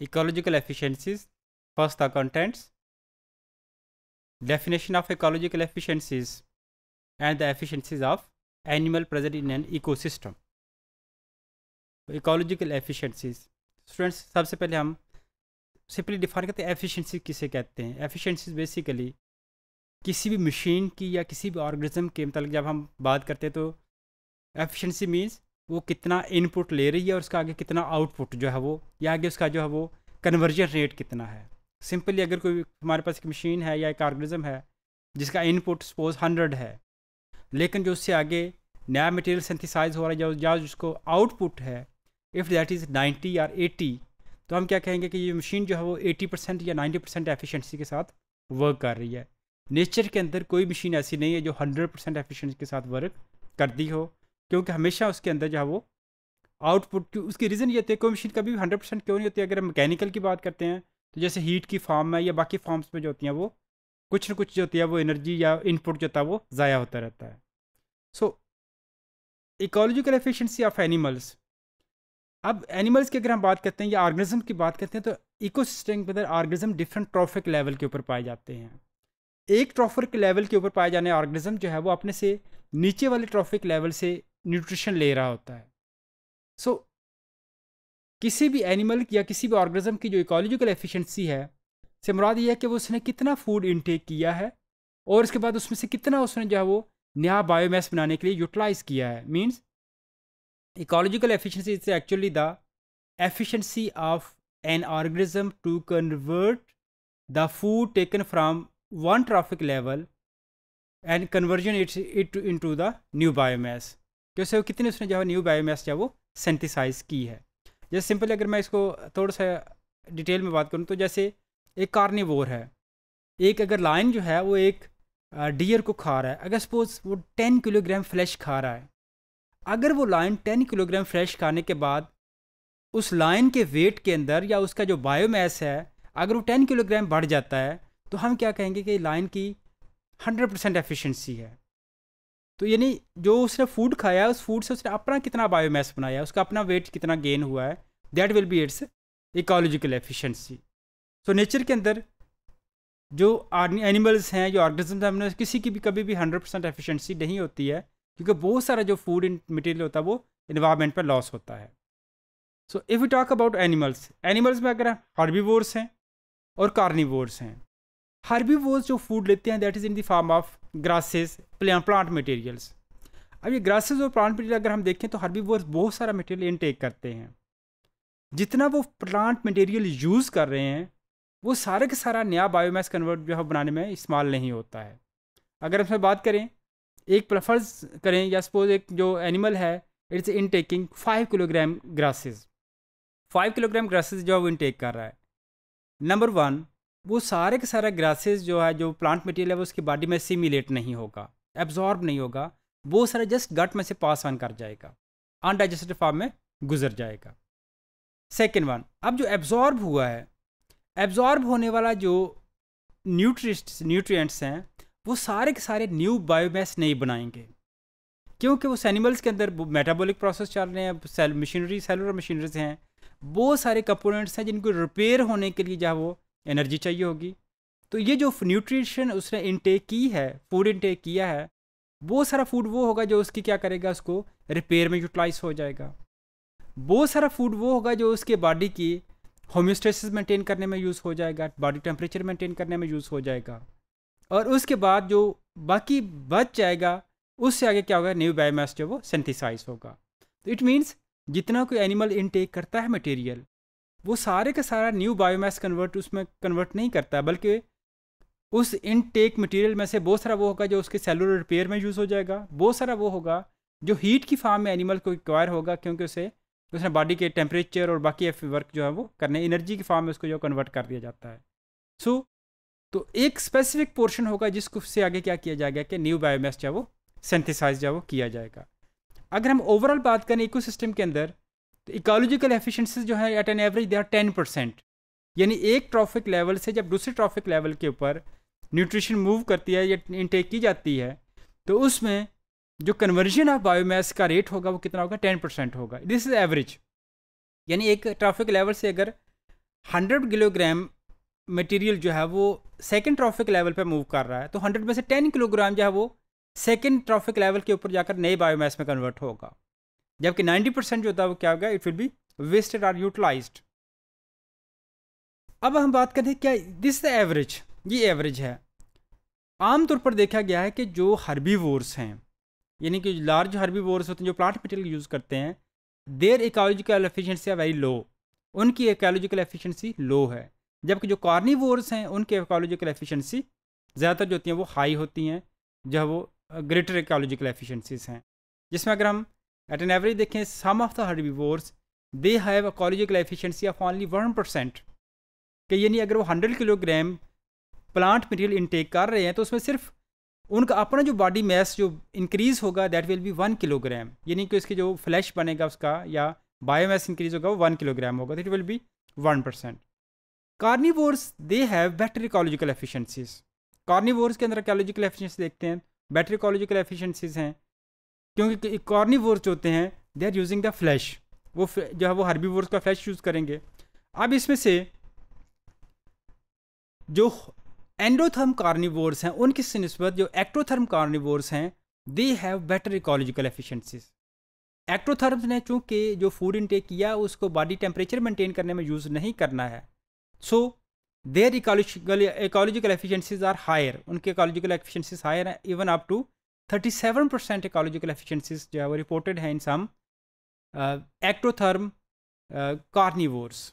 ecological efficiencies. First, the contents, definition of ecological efficiencies, and the efficiencies of animal present in an ecosystem. ecological efficiencies students sabse pehle hum simply define करते हैं efficiency किसे कहते हैं efficiencies basically किसी भी machine की या किसी भी ऑर्गेनिज्म के मतलब जब हम बात करते हैं तो एफिशिएंसी मींस वो कितना इनपुट ले रही है और उसका आगे कितना आउटपुट जो है वो या आगे उसका जो है वो कन्वर्जन रेट कितना है सिंपली अगर कोई हमारे पास एक मशीन है या एक ऑर्गेनिज्म है जिसका इनपुट सपोज हंड्रेड है लेकिन जो उससे आगे नया मटेरियल सेंथिसाइज़ हो रहा है या जिसको आउटपुट है इफ़ दैट इज़ नाइन्टी या एटी तो हम क्या कहेंगे कि ये मशीन जो है वो एटी परसेंट या नाइन्टी परसेंट एफिशेंसी के साथ वर्क कर रही है नेचर के अंदर कोई मशीन ऐसी नहीं है जो हंड्रेड परसेंट एफिशेंसी के साथ वर्क करती हो क्योंकि हमेशा उसके अंदर जो है वो आउटपुट उसकी रीज़न ये होती है कोई मशीन कभी भी हंड्रेड परसेंट क्यों नहीं होती अगर हम मैकेनिकल की बात करते हैं तो जैसे हीट की फॉर्म में या बाकी फॉर्म्स में जो होती हैं वो कुछ ना कुछ जो होती है वो एनर्जी या इनपुट जो होता है वो ज़ाया होता रहता है so ecological efficiency of animals अब एनिमल्स की अगर हम बात करते हैं या ऑर्गेनिज्म की बात करते हैं तो इको सिस्टम के अंदर ऑर्गेनिज्म डिफरेंट ट्रॉफिक लेवल के ऊपर पाए जाते हैं एक ट्रॉफिक लेवल के ऊपर पाए जाने ऑर्गेनिज्म जो है वो अपने से नीचे वाले ट्रॉफिक लेवल से न्यूट्रिशन ले रहा होता है सो so, किसी भी एनिमल या किसी भी ऑर्गेनिज्म की जो इकोलॉजिकल एफिशिएंसी है से मुराद यह है कि वो उसने कितना फूड इनटेक किया है और इसके बाद उसमें से कितना उसने जो है वो नया बायोमैस बनाने के लिए यूटिलाइज किया है means ecological efficiency is actually the efficiency of an organism to convert the food taken from one trophic level and conversion it it into the new biomass जैसे वो कितनी उसने जो है न्यू बायोमैस जो है वो सेंथिसाइज की है जैसे सिंपल अगर मैं इसको थोड़ा सा डिटेल में बात करूँ तो जैसे एक कार्निवोर है एक अगर लाइन जो है वो एक डियर को खा रहा है अगर सपोज वो टेन किलोग्राम फ्लैश खा रहा है अगर वो लाइन टेन किलोग्राम फ्लैश खाने के बाद उस लाइन के वेट के अंदर या उसका जो बायोमैस है अगर वो टेन किलोग्राम बढ़ जाता है तो हम क्या कहेंगे कि लाइन की हंड्रेड परसेंट एफिशेंसी है तो यानी जो उसने फूड खाया है उस फूड से उसने अपना कितना बायोमास बनाया है उसका अपना वेट कितना गेन हुआ है that will be its ecological efficiency so nature के अंदर जो एनिमल्स हैं जो ऑर्गेनिज्म हैं हमने किसी की भी कभी भी हंड्रेड परसेंट एफिशेंसी नहीं होती है क्योंकि बहुत सारा जो फूड मटेरियल होता है वो इन्वायरमेंट पर लॉस होता है so if you talk about animals animals में अगर हर्बीवोर्स हैं और कार्निवोर्स हैं हार्बीवोज जो फूड लेते हैं that is in the form of grasses plant materials अब ये ग्रासेस और प्लांट मटेरियल अगर हम देखें तो हार्बीवोर्स बहुत सारा मटेरियल इनटेक करते हैं जितना वो प्लांट मटेरियल यूज़ कर रहे हैं वो सारे का सारा नया बायोमास कन्वर्ट जो है बनाने में इस्तेमाल नहीं होता है अगर हम बात करें एक प्रफ़र्स करें या सपोज एक जो एनिमल है it's in taking five kilogram grasses five kilogram grasses जो है वो इनटेक कर रहा है नंबर वन वो सारे के सारा ग्रासेस जो है जो प्लांट मटेरियल है वो उसकी बॉडी में सिमिलेट नहीं होगा एब्जॉर्ब नहीं होगा वो सारा जस्ट गट में से पास ऑन कर जाएगा अनडाइजेस्टेड फॉर्म में गुजर जाएगा सेकेंड वन अब जो एब्जॉर्ब हुआ है एब्जॉर्ब होने वाला जो न्यूट्रिस्ट न्यूट्रिएंट्स हैं वो सारे के सारे न्यू बायोमैस नहीं बनाएंगे क्योंकि उस एनिमल्स के अंदर मेटाबॉलिक प्रोसेस चल रहे हैं सेल मशीनरी सेलुलर मशीनरीज हैं बहुत सारे कंपोनेंट्स हैं जिनको रिपेयर होने के लिए जो वो एनर्जी चाहिए होगी तो ये जो न्यूट्रिशन उसने इनटेक की है फूड इनटेक किया है वो सारा फूड वो होगा जो उसकी क्या करेगा उसको रिपेयर में यूटिलाइज हो जाएगा वो सारा फूड वो होगा जो उसके बॉडी की होम्योस्टेसिस मेंटेन करने में यूज़ हो जाएगा बॉडी टेम्परेचर मेंटेन करने में यूज़ हो जाएगा और उसके बाद जो बाकी बच जाएगा उससे आगे क्या होगा न्यू बायोमास जो वो सेंथिसाइज होगा तो इट मीन्स जितना कोई एनिमल इनटेक करता है मटेरियल वो सारे का सारा न्यू बायोमास कन्वर्ट उसमें कन्वर्ट नहीं करता बल्कि उस इनटेक मटेरियल में से बहुत सारा वो होगा जो उसके सेलुलर रिपेयर में यूज़ हो जाएगा बहुत सारा वो होगा जो हीट की फार्म में एनिमल को रिक्वायर होगा क्योंकि उसे उसने बॉडी के टेम्परेचर और बाकी वर्क जो है वो करने एनर्जी की फार्म में उसको जो कन्वर्ट कर दिया जाता है सो so, तो एक स्पेसिफिक पोर्शन होगा जिसको से आगे क्या किया जाएगा कि न्यू बायोमैस जो है वो सेंथिसाइज जो है वो किया जाएगा अगर हम ओवरऑल बात करें इकोसिस्टम के अंदर तो इकोलॉजिकल एफिशिएंसी जो है at an average they are ten percent यानी एक ट्रॉफिक लेवल से जब दूसरे ट्रॉफिक लेवल के ऊपर न्यूट्रिशन मूव करती है या इनटेक की जाती है तो उसमें जो कन्वर्जन ऑफ बायोमास का रेट होगा वो कितना होगा टेन परसेंट होगा दिस इज़ एवरेज यानी एक ट्रॉफिक लेवल से अगर हंड्रेड किलोग्राम मटेरियल जो है वो सेकेंड ट्रॉफिक लेवल पर मूव कर रहा है तो हंड्रेड में से टेन किलोग्राम जो है वो सेकेंड ट्रॉफिक लेवल के ऊपर जाकर नए बायोमास में कन्वर्ट होगा जबकि 90 परसेंट जो होता है वो क्या होगा it will be wasted or utilize अब हम बात करें क्या दिस द एवरेज ये एवरेज है आमतौर पर देखा गया है कि जो हर्बी हैं यानी कि लार्ज हर्बी होते हैं जो प्लांट मटेरियल यूज़ करते हैं their ecological efficiency very low उनकी इकोलॉजिकल एफिशिएंसी लो है जबकि जो कार्नी हैं उनकी इकोलॉजिकल एफिशिएंसी ज़्यादातर जो होती हैं वो हाई होती हैं जो वो ग्रेटर इकोलॉजिकल एफिशिएंसीज हैं जिसमें अगर हम एट एन एवरेज देखें of the the they they have a ecological of of one percent कि यानी अगर वो hundred kilogram plant material intake कर रहे हैं तो उसमें सिर्फ उनका अपना जो बॉडी मैस जो इंक्रीज़ होगा that will be one kilogram यानी कि उसके जो फ्लैश बनेगा उसका या बायो मैस इंक्रीज होगा वो वन किलोग्राम होगा that will be one percent carnivores they have better ecological efficiencies carnivores के अंदर इकोलॉजिकल एफिशिएंसी देखते हैं बैटरी इकोलॉजिकल एफिशिएंसीज हैं क्योंकि जो होते हैं they are using the flesh वो जो है वो हर्बीवोर्स का फ्लैश यूज़ करेंगे अब इसमें से जो एंडोथर्म कार्निवोर्स हैं उनकी नस्बत जो एक्ट्रोथर्म कार्निवोर्स हैं they have better ecological efficiencies ectotherms ने चूंकि जो फूड इनटेक किया उसको बॉडी टेम्परेचर मेंटेन करने में यूज़ नहीं करना है so their ecological ecological efficiencies are higher उनके इकोलॉजिकल एफिशिएंसीज हायर हैं even up to 37 percent ecological efficiencies जो है वो रिपोर्टेड हैं इन सम एक्ट्रोथर्म कार्निवोर्स